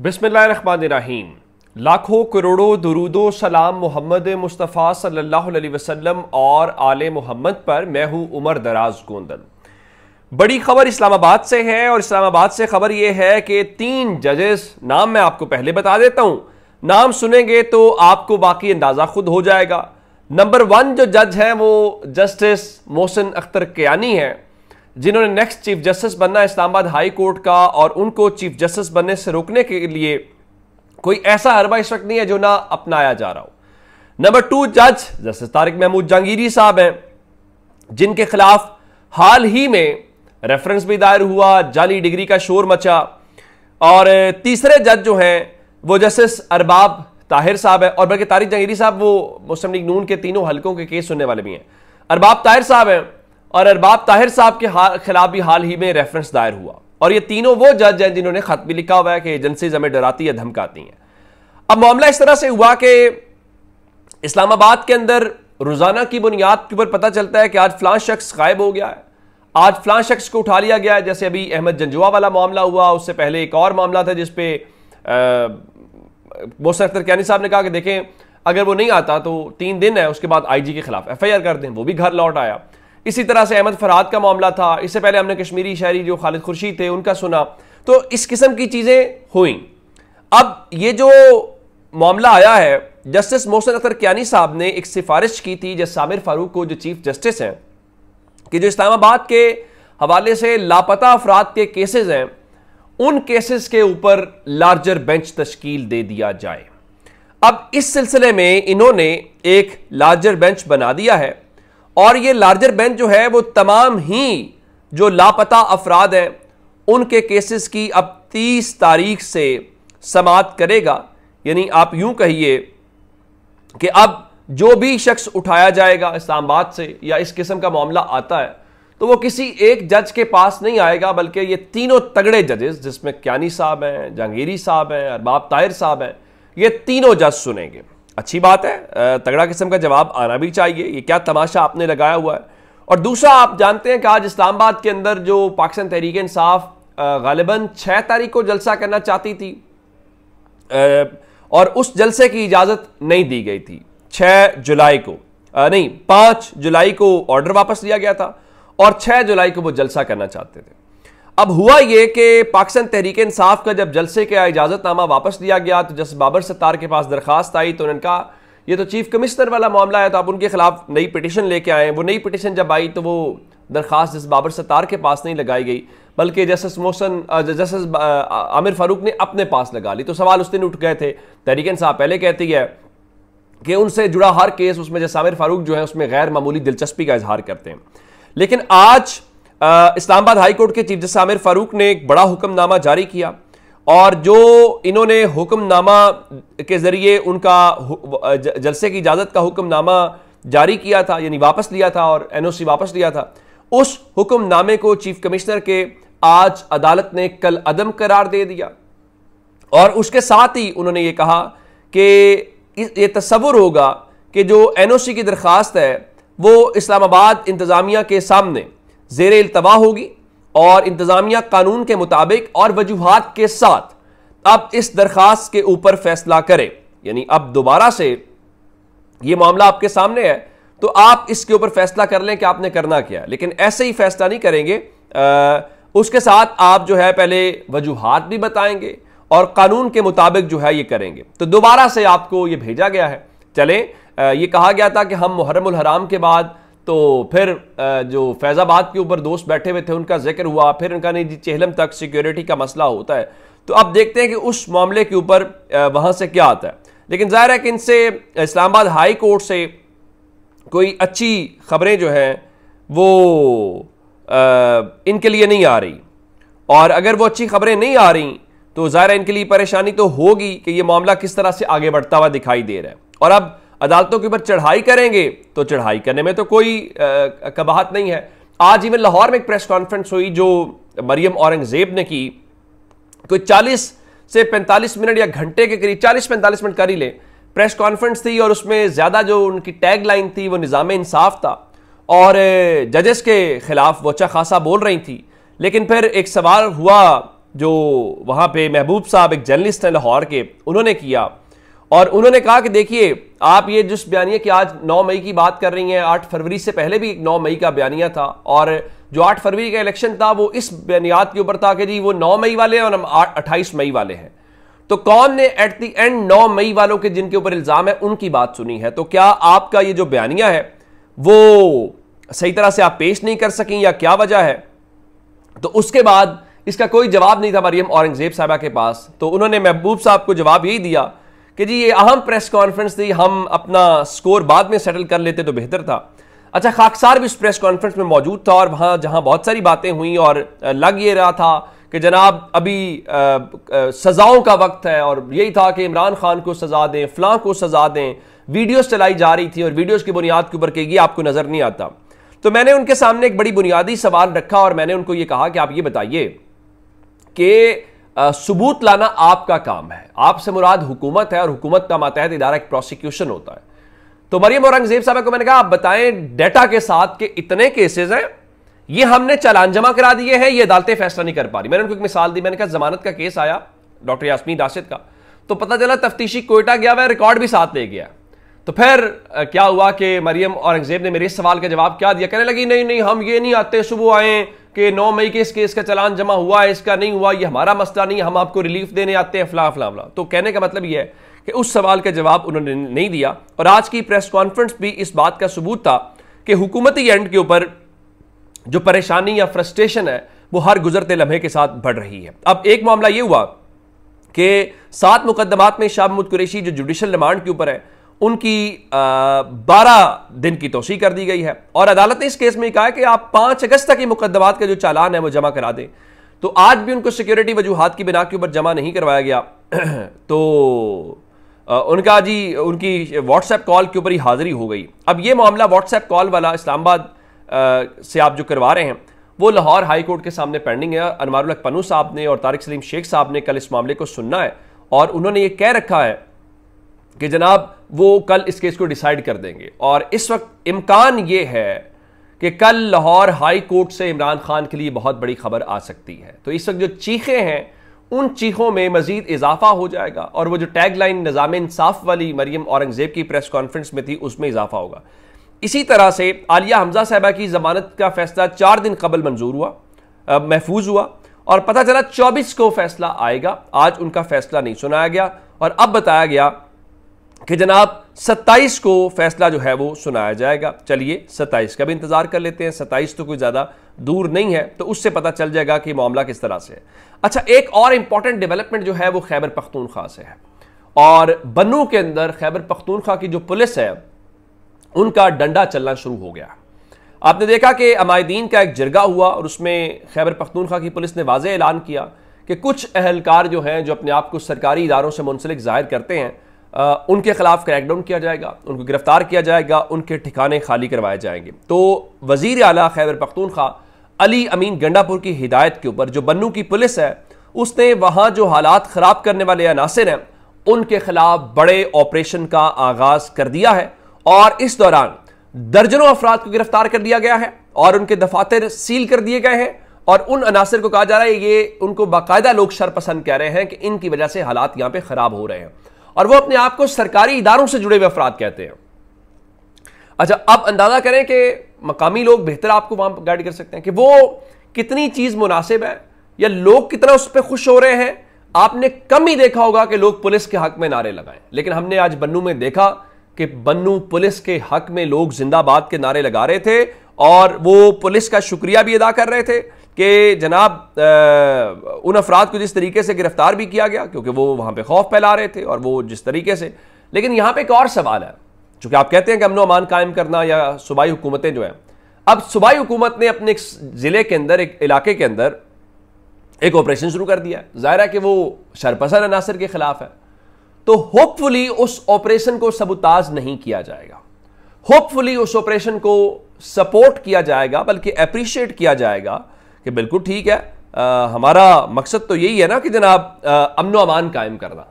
बिसमीम लाखों करोड़ों दरूदो सलाम मोहम्मद मुस्तफ़ा सल्लल्लाहु अलैहि वसल्लम और आले मोहम्मद पर मैं हूँ उमर दराज गोंदल बड़ी खबर इस्लामाबाद से है और इस्लामाबाद से खबर यह है कि तीन जजेस नाम मैं आपको पहले बता देता हूँ नाम सुनेंगे तो आपको बाकी अंदाज़ा खुद हो जाएगा नंबर वन जो जज हैं वो जस्टिस मोहसिन अख्तर कियानी है जिन्होंने नेक्स्ट चीफ जस्टिस बनना इस्लामाबाद हाई कोर्ट का और उनको चीफ जस्टिस बनने से रोकने के लिए कोई ऐसा हरबा इस वक्त नहीं है जो ना अपनाया जा रहा हो नंबर टू जज जस्टिस तारिक महमूद जहांगीरी साहब हैं जिनके खिलाफ हाल ही में रेफरेंस भी दायर हुआ जाली डिग्री का शोर मचा और तीसरे जज जो हैं वो जस्टिस अरबाब ताहिर साहब है और बल्कि तारिक जहांगीरी साहब वो मुस्लिम लीग नून के तीनों हलकों के केस सुनने वाले भी हैं अरबाब ताहिर साहब हैं और अरबाब ताहिर साहब के खिलाफ भी हाल ही में रेफरेंस दायर हुआ और ये तीनों वो जज हैं जिन्होंने खत भी लिखा हुआ है कि एजेंसीज हमें डराती है धमकाती हैं अब मामला इस तरह से हुआ कि इस्लामाबाद के अंदर रोजाना की बुनियाद के ऊपर पता चलता है कि आज फलां शख्स गायब हो गया है आज फलां शख्स को उठा लिया गया है जैसे अभी अहमद जंजुआ वाला मामला हुआ उससे पहले एक और मामला था जिसपे मोहसन अख्तर कैनी साहब ने कहा कि देखें अगर वो नहीं आता तो तीन दिन है उसके बाद आईजी के खिलाफ एफआईआर कर दें वो भी घर लौट आया इसी तरह से अहमद फराद का मामला था इससे पहले हमने कश्मीरी शायरी जो खालिद खुर्शीद थे उनका सुना तो इस किस्म की चीज़ें हुई अब ये जो मामला आया है जस्टिस मोहसिन अख्तर क्यानी साहब ने एक सिफारिश की थी जस सामिर फारूक को जो चीफ जस्टिस हैं कि जो इस्लामाबाद के हवाले से लापता अफराद के केसेस हैं उन केसेस के ऊपर लार्जर बेंच तश्कील दे दिया जाए अब इस सिलसिले में इन्होंने एक लार्जर बेंच बना दिया है और ये लार्जर बेंच जो है वो तमाम ही जो लापता अफराद हैं उनके केसेस की अब तीस तारीख से समाप्त करेगा यानी आप यूं कहिए कि अब जो भी शख्स उठाया जाएगा इस्लामाबाद से या इस किस्म का मामला आता है तो वो किसी एक जज के पास नहीं आएगा बल्कि ये तीनों तगड़े जजेस जिसमें क्यानी साहब हैं जहांगीरी साहब हैं अरबाब ताहिर साहब हैं ये तीनों जज सुनेंगे अच्छी बात है तगड़ा किस्म का जवाब आना भी चाहिए ये क्या तमाशा आपने लगाया हुआ है और दूसरा आप जानते हैं कि आज इस्लामाबाद के अंदर जो पाकिस्तान तहरीक इंसाफ गालिबा छः तारीख को जलसा करना चाहती थी और उस जलसे की इजाज़त नहीं दी गई थी छः जुलाई को नहीं पाँच जुलाई को ऑर्डर वापस लिया गया था और छः जुलाई को वो जलसा करना चाहते थे अब हुआ यह कि पाकिस्तान तहरीक इंसाफ का जब जलसे का इजाज़तनामा वापस लिया गया तो जस बाबर सत्तार के पास दरखास्त आई तो उन्होंने कहा यह तो चीफ कमिश्नर वाला मामला है तो आप उनके खिलाफ नई पिटिशन लेके आए वो नई पिटिशन जब आई तो वो दरखास्त जस बाबर सत्तार के पास नहीं लगाई गई बल्कि जस्टिस मोहसन जस्टिस आमिर फारूक ने अपने पास लगा ली तो सवाल उस दिन उठ गए थे तहरीक इंसाफ पहले कहती है कि उनसे जुड़ा हर केस उसमें जैसे आमिर फारूक जो है उसमें गैर मामूली दिलचस्पी का इजहार करते हैं लेकिन आज इस्लामाबाद हाईकोर्ट के चीफ जस्टिस आमिर फारूक ने एक बड़ा हुक्मनामा जारी किया और जो इन्होंने हुक्मनामा के ज़रिए उनका जलसे की इजाज़त का हुक्मनामा जारी किया था यानी वापस लिया था और एनओसी वापस लिया था उस हुक्मनामे को चीफ कमिश्नर के आज अदालत ने कल अदम करार दे दिया और उसके साथ ही उन्होंने ये कहा कि ये तस्वुर होगा कि जो एनओसी की दरख्वास्त है वो इस्लामाबाद इंतज़ामिया के सामने जेर अल्तवा होगी और इंतज़ामिया कानून के मुताबिक और वजूहत के साथ अब इस दरख्वास्त के ऊपर फैसला करें यानी अब दोबारा से यह मामला आपके सामने है तो आप इसके ऊपर फैसला कर लें कि आपने करना क्या लेकिन ऐसे ही फैसला नहीं करेंगे आ, उसके साथ आप जो है पहले वजूहत भी बताएंगे और कानून के मुताबिक जो है ये करेंगे तो दोबारा से आपको ये भेजा गया है चले ये कहा गया था कि हम मुहरम हराम के बाद तो फिर जो फैज़ाबाद के ऊपर दोस्त बैठे हुए थे उनका जिक्र हुआ फिर उनका नहीं जी चेहलम तक सिक्योरिटी का मसला होता है तो अब देखते हैं कि उस मामले के ऊपर वहाँ से क्या आता है लेकिन जाहिर है कि इनसे इस्लामाबाद हाई कोर्ट से कोई अच्छी खबरें जो हैं वो आ, इनके लिए नहीं आ रही और अगर वो अच्छी खबरें नहीं आ रही तो ज़ाहिर इनके लिए परेशानी तो होगी कि ये मामला किस तरह से आगे बढ़ता हुआ दिखाई दे रहा है और अब अदालतों के ऊपर चढ़ाई करेंगे तो चढ़ाई करने में तो कोई कबाहत नहीं है आज इवन लाहौर में एक प्रेस कॉन्फ्रेंस हुई जो मरियम औरंगजेब ने की कोई चालीस से पैंतालीस मिनट या घंटे के करीब चालीस पैंतालीस मिनट कर ही ले प्रेस कॉन्फ्रेंस थी और उसमें ज़्यादा जो उनकी टैग लाइन थी वो निज़ाम इंसाफ था और जजेस के ख़िलाफ़ वो अच्छा खासा बोल रही थी लेकिन फिर एक सवाल हुआ जो वहाँ पे महबूब साहब एक जर्नलिस्ट हैं लाहौर के उन्होंने किया और उन्होंने कहा कि देखिए आप ये जिस बयानिया की आज 9 मई की बात कर रही हैं 8 फरवरी से पहले भी 9 मई का बयानिया था और जो 8 फरवरी का इलेक्शन था वो इस बयानियात के ऊपर था कि जी वो 9 मई वाले हैं और हम अट्ठाईस मई वाले हैं तो कौन ने एट द एंड 9 मई वालों के जिनके ऊपर इल्ज़ाम है उनकी बात सुनी है तो क्या आपका ये जो बयानिया है वो सही तरह से आप पेश नहीं कर सकें या क्या वजह है तो उसके बाद इसका कोई जवाब नहीं था मरियम औरंगजेब साहबा के पास तो उन्होंने महबूब साहब को जवाब यही दिया कि जी ये अहम प्रेस कॉन्फ्रेंस थी हम अपना स्कोर बाद में सेटल कर लेते तो बेहतर था अच्छा खाकसार भी उस प्रेस कॉन्फ्रेंस में मौजूद था और वहाँ जहाँ बहुत सारी बातें हुई और लग ये रहा था कि जनाब अभी आ, आ, सज़ाओं का वक्त है और यही था कि इमरान खान को सज़ा दें फ्लां को सज़ा दें वीडियोस चलाई जा रही थी और वीडियोस की बुनियाद के ऊपर कि ये आपको नज़र नहीं आता तो मैंने उनके सामने एक बड़ी बुनियादी सवाल रखा और मैंने उनको ये कहा कि आप ये बताइए कि सबूत लाना आपका काम है आपसे मुराद हुकूमत है और हुकूमत का मातहत इदारा एक प्रोसिक्यूशन होता है तो मरियम औरंगजेब साहब को मैंने कहा आप बताएं डेटा के साथ के इतने केसेस हैं ये हमने चालान जमा करा दिए हैं ये अदालतें फैसला नहीं कर पा रही मैंने उनको एक मिसाल दी मैंने कहा जमानत का केस आया डॉक्टर यासमी राशिद का तो पता चला तफ्तीशी कोयटा गया वह रिकॉर्ड भी साथ ले गया तो फिर क्या हुआ कि मरियम औरंगजेब ने मेरे सवाल का जवाब क्या दिया कहने लगी नहीं नहीं हम ये नहीं आते सुबह आए कि 9 मई के इस केस का चलान जमा हुआ है इसका नहीं हुआ ये हमारा मसला नहीं हम आपको रिलीफ देने आते हैं फला फला फला तो कहने का मतलब ये है कि उस सवाल का जवाब उन्होंने नहीं दिया और आज की प्रेस कॉन्फ्रेंस भी इस बात का सबूत था कि हुकूमती एंड के ऊपर जो परेशानी या फ्रस्ट्रेशन है वो हर गुजरते लम्हे के साथ बढ़ रही है अब एक मामला ये हुआ कि सात मुकदमात में शाह महमूद कुरेशी जो जुडिशल रिमांड के ऊपर है उनकी बारह दिन की तोसी कर दी गई है और अदालत ने इस केस में कहा कि आप पांच अगस्त तक ही मुकदमात का जो चालान है वो जमा करा दें तो आज भी उनको सिक्योरिटी वजूहत की बिना के ऊपर जमा नहीं करवाया गया तो उनका जी उनकी व्हाट्सएप कॉल के ऊपर ही हाजिरी हो गई अब ये मामला व्हाट्सएप कॉल वाला इस्लामाबाद से आप जो करवा रहे हैं वो लाहौर हाई कोर्ट के सामने पेंडिंग है अनवारुल पनू साहब ने और तारिक सलीम शेख साहब ने कल इस मामले को सुनना है और उन्होंने ये कह रखा है कि जनाब वो कल इस केस को डिसाइड कर देंगे और इस वक्त इम्कान ये है कि कल लाहौर हाई कोर्ट से इमरान खान के लिए बहुत बड़ी खबर आ सकती है तो इस वक्त जो चीखें हैं उन चीखों में मजीद इजाफा हो जाएगा और वो जो टैग लाइन निज़ाम इंसाफ वाली मरियम औरंगजेब की प्रेस कॉन्फ्रेंस में थी उसमें इजाफा होगा इसी तरह से आलिया हमजा साहबा की जमानत का फैसला चार दिन कबल मंजूर हुआ महफूज हुआ और पता चला चौबीस को फैसला आएगा आज उनका फैसला नहीं सुनाया गया और अब बताया गया कि जनाब 27 को फैसला जो है वो सुनाया जाएगा चलिए 27 का भी इंतज़ार कर लेते हैं 27 तो कोई ज़्यादा दूर नहीं है तो उससे पता चल जाएगा कि मामला किस तरह से है अच्छा एक और इंपॉर्टेंट डेवलपमेंट जो है वो खैबर पख्तूनख्वा से है और बनू के अंदर खैबर पख्तूनख्वा की जो पुलिस है उनका डंडा चलना शुरू हो गया आपने देखा कि अमायदीन का एक जिरगा हुआ और उसमें खैबर पख्तूनख्वा की पुलिस ने वाज ऐलान किया कि कुछ अहलकार जो हैं जो अपने आप को सरकारी इदारों से मुंसलिक जाहिर करते हैं उनके खिलाफ क्रैकडाउन किया जाएगा उनको गिरफ्तार किया जाएगा उनके ठिकाने खाली करवाए जाएंगे तो वजीर अला खैबर पख्तूनखा अली अमीन गंडापुर की हिदायत के ऊपर जो बन्नू की पुलिस है उसने वहाँ जो हालात ख़राब करने वाले अनासर हैं उनके खिलाफ बड़े ऑपरेशन का आगाज कर दिया है और इस दौरान दर्जनों अफराद को गिरफ्तार कर लिया गया है और उनके दफातर सील कर दिए गए हैं और उन अनासर को कहा जा रहा है ये उनको बाकायदा लोग शरपसंद कह रहे हैं कि इनकी वजह से हालात यहाँ पे ख़राब हो रहे हैं और वो अपने आप को सरकारी इदारों से जुड़े हुए अफराद कहते हैं अच्छा अब अंदाज़ा करें कि मकामी लोग बेहतर आपको वहां गाइड कर सकते हैं कि वो कितनी चीज़ मुनासिब है या लोग कितना उस पर खुश हो रहे हैं आपने कम ही देखा होगा कि लोग पुलिस के हक में नारे लगाएं लेकिन हमने आज बन्नू में देखा कि बन्नू पुलिस के हक में लोग जिंदाबाद के नारे लगा रहे थे और वो पुलिस का शुक्रिया भी अदा कर रहे थे कि जनाब उन अफराद को जिस तरीके से गिरफ्तार भी किया गया क्योंकि वो वहाँ पे खौफ फैला रहे थे और वो जिस तरीके से लेकिन यहाँ पे एक और सवाल है चूँकि आप कहते हैं कि अमनो अमान कायम करना या सूबाई हुकूमतें जो हैं अब सूबाई हुकूमत ने अपने ज़िले के अंदर एक इलाके के अंदर एक ऑपरेशन शुरू कर दिया है ज़ाहिर है कि वो शरपसर अनासर के ख़िलाफ़ है तो होपफुली उस ऑपरेशन को सबुताज नहीं किया जाएगा होपफुली उस ऑपरेशन को सपोर्ट किया जाएगा बल्कि अप्रिशिएट किया जाएगा कि बिल्कुल ठीक है आ, हमारा मकसद तो यही है ना कि जनाब अमन अमान कायम करना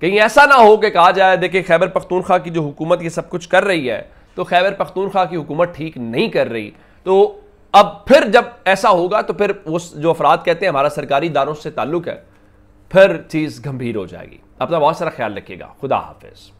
कहीं ऐसा ना हो कि कहा जाए देखिए खैबर पख्तूनख्वा की जो हुकूमत ये सब कुछ कर रही है तो खैबर पख्तूनख्वा की हुकूमत ठीक नहीं कर रही तो अब फिर जब ऐसा होगा तो फिर वो जो अफराद कहते हैं हमारा सरकारी इदारों से ताल्लुक़ है फिर चीज़ गंभीर हो जाएगी अपना बहुत सारा ख्याल रखिएगा खुदा हाफिज़